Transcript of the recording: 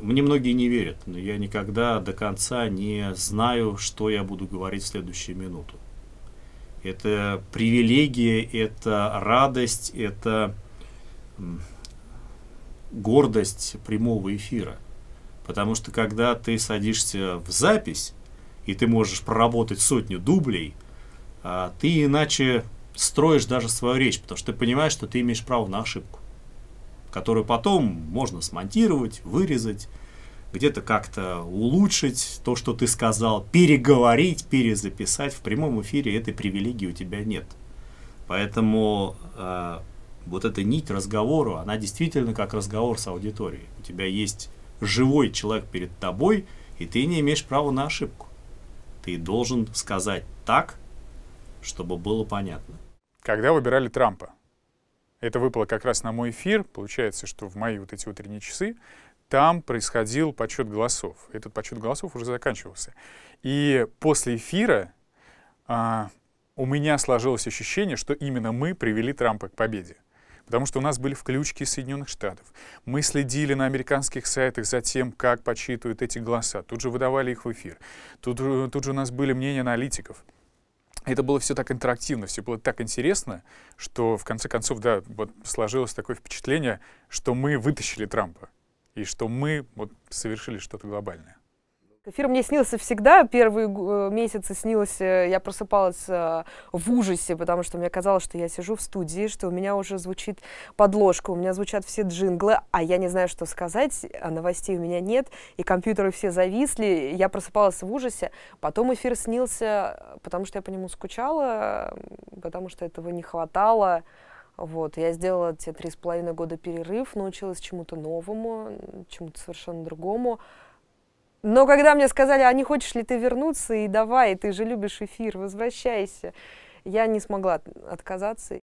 Мне многие не верят, но я никогда до конца не знаю, что я буду говорить в следующую минуту. Это привилегия, это радость, это гордость прямого эфира. Потому что когда ты садишься в запись, и ты можешь проработать сотню дублей, а, ты иначе строишь даже свою речь, потому что ты понимаешь, что ты имеешь право на ошибку которую потом можно смонтировать, вырезать, где-то как-то улучшить то, что ты сказал, переговорить, перезаписать. В прямом эфире этой привилегии у тебя нет. Поэтому э, вот эта нить разговора она действительно как разговор с аудиторией. У тебя есть живой человек перед тобой, и ты не имеешь права на ошибку. Ты должен сказать так, чтобы было понятно. Когда выбирали Трампа, это выпало как раз на мой эфир. Получается, что в мои вот эти утренние часы там происходил подсчет голосов. Этот подсчет голосов уже заканчивался. И после эфира а, у меня сложилось ощущение, что именно мы привели Трампа к победе. Потому что у нас были включки Соединенных Штатов. Мы следили на американских сайтах за тем, как подсчитывают эти голоса. Тут же выдавали их в эфир. Тут, э, тут же у нас были мнения аналитиков это было все так интерактивно, все было так интересно, что в конце концов, да, вот сложилось такое впечатление, что мы вытащили Трампа и что мы вот совершили что-то глобальное. Эфир мне снился всегда. Первые э, месяцы снился, э, я просыпалась э, в ужасе, потому что мне казалось, что я сижу в студии, что у меня уже звучит подложка, у меня звучат все джинглы, а я не знаю, что сказать, а новостей у меня нет, и компьютеры все зависли, я просыпалась в ужасе. Потом эфир снился, потому что я по нему скучала, потому что этого не хватало. Вот, я сделала те три с половиной года перерыв, научилась чему-то новому, чему-то совершенно другому. Но когда мне сказали, а не хочешь ли ты вернуться, и давай, ты же любишь эфир, возвращайся, я не смогла отказаться.